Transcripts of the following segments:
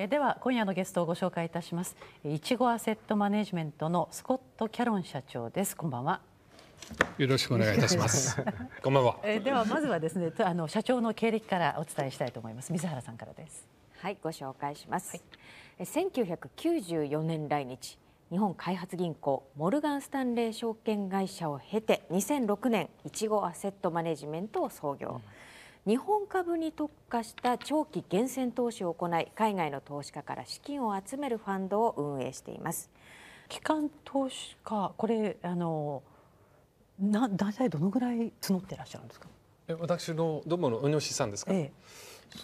えでは今夜のゲストをご紹介いたしますいちごアセットマネジメントのスコット・キャロン社長ですこんばんはよろしくお願いいたします こんばんはえではまずはですねあの社長の経歴からお伝えしたいと思います水原さんからですはいご紹介します、はい、1994年来日日本開発銀行モルガン・スタンレー証券会社を経て2006年いちごアセットマネジメントを創業、うん日本株に特化した長期厳選投資を行い海外の投資家から資金を集めるファンドを運営しています機関投資家これあのな大体どのぐらい募ってらっしゃるんですかえ私のどもの運用資産ですか、ええ、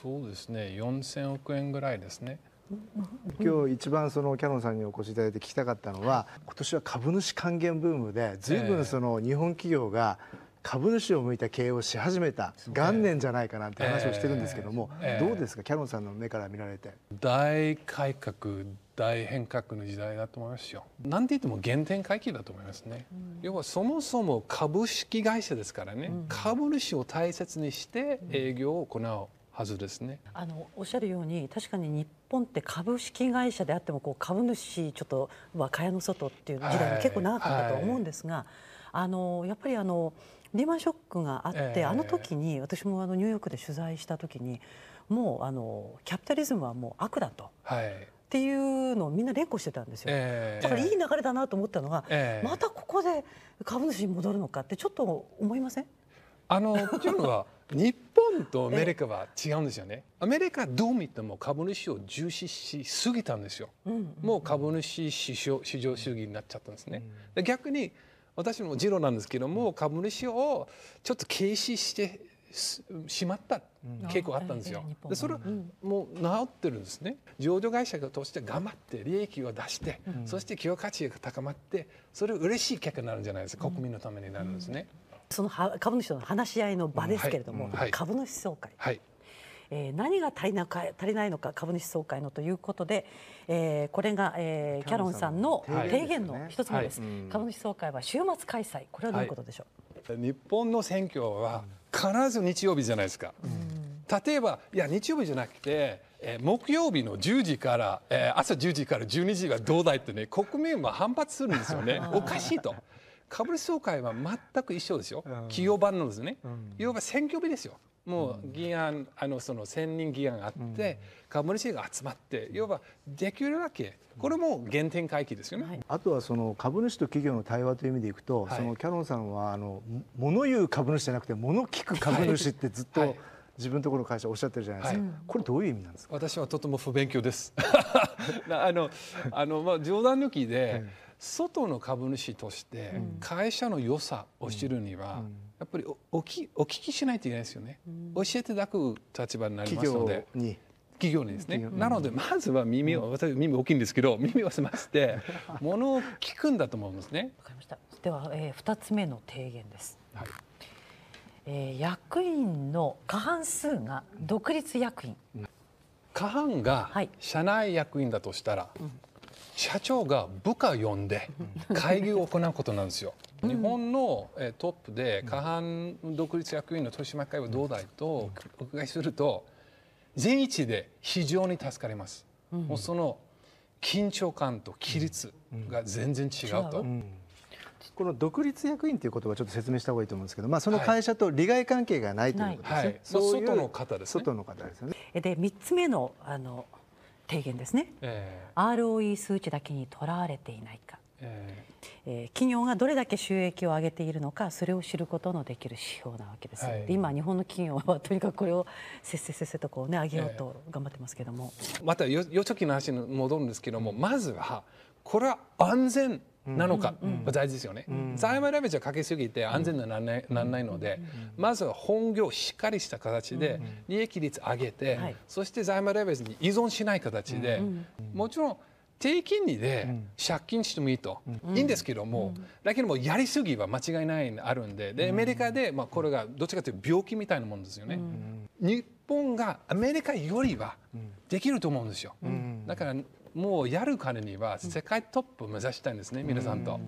そうですね4000億円ぐらいですね今日一番そのキャノンさんにお越しいただいて聞きたかったのは今年は株主還元ブームでずいぶんその日本企業が株主を向いた経営をし始めた元年じゃないかなって話をしてるんですけども、えーえー、どうですかキャノンさんの目から見られて。大改革大変革の時代だと思いますよ。なんて言っても原点回帰だと思いますね。うん、要はそもそも株式会社ですからね、うん、株主を大切にして営業を行う。はずですね。あのおっしゃるように確かに日本って株式会社であってもこう株主ちょっと和歌山の外っていう時代が結構長かったと思うんですが、はいはいあのやっぱりあのリーマンショックがあって、えー、あの時に私もあのニューヨークで取材した時にもうあのキャピタリズムはもう悪だと。はいっていうのみんな連呼してたんですよ、えー、だからいい流れだなと思ったのが、えー、またここで株主に戻るのかってちょっと思いませんあのというのは 日本とアメリカは違うんですよね。アメリカどう見ても株主を重視しすぎたんですよ。うんうんうん、もう株主市場市場主義になっちゃったんですね。で逆に私もジローなんですけども株主をちょっと軽視してしまった傾向あったんですよ。でそれもう治ってるんですね。上場会社が通して頑張って利益を出して、そして企業価値が高まってそれ嬉しい客になるんじゃないですか国民のためになるんですね。その株主との話し合いの場ですけれども、はいはい、株主総会、はい、え何が足りなか足りないのか株主総会のということで、えー、これが、えー、キャロンさんの提言の一つ目です、はい株主総会は週末開催これはどういうことでしょう、はい、日本の選挙は必ず日曜日じゃないですか、例えばいや日曜日じゃなくてえ木曜日の10時から、え朝10時から12時はどうだいってね国民は反発するんですよねおかしいと。株主総会は全く一緒ですよ、起用企業版ですね、いわば選挙日ですよ。もう議案、あのその専任議案があって、株主が集まって要はできるだけこれも原点回帰ですよね、はい、あとはその株主と企業の対話という意味でいくと、はい、そのキャノンさんはあの物言う株主じゃなくて物聞く株主ってずっと、はい、自分のところの会社おっしゃってるじゃないですか、はい、これどういう意味なんですか私はとても不勉強です あのあの、まあ、冗談抜きで、外の株主として会社の良さを知るには、うんやっぱりおきお聞きしないといけないですよね、教えていただく立場になりますので。企業にですね、なのでまずは耳を、私耳大きいんですけど 耳を澄まして ものを聞くんだと思うんですね。わかりましたでは、えー、2つ目の提言です、はいえー、役員の過半数が独立役員、うん、過半が社内役員だとしたら、はい、社長が部下を呼んで会議を行うことなんですよ。日本のトップで過半独立役員の豊島会はどうだいとお伺いすると全一で非常に助かります。もうその緊張感と規律が全然違うと。この独立役員という言葉をちょっと説明した方がいいと思うんですけど、まあ、その会社と利害関係がないということですね。はいはい、外の方です、ね、外の方ですよね。で3つ目のあの提言ですね、えー、ROE 数値だけにとらわれていないかえー、企業がどれだけ収益を上げているのかそれを知ることのできる指標なわけです、はい、で今日本の企業はとにかくこれをせっせせっせとこうね上げようと頑張ってますけども、えー、また預貯金の話に戻るんですけどもまずはこれは安全なのか、大事ですよね、うん、財務レベルをかけすぎて安全にならない,、なんないので、まずは本業をしっかりした形で利益率上げて、そして財務レベルに依存しない形で、もちろん低金利で借金してもいいと、うん、いいんですけども、うん、だけどもやりすぎは間違いないあるんででアメリカで、まあ、これがどっちかというと病気みたいなもんですよね、うん、日本がアメリカよりはできると思うんですよ、だからもうやるからには世界トップを目指したいんですね皆さんと。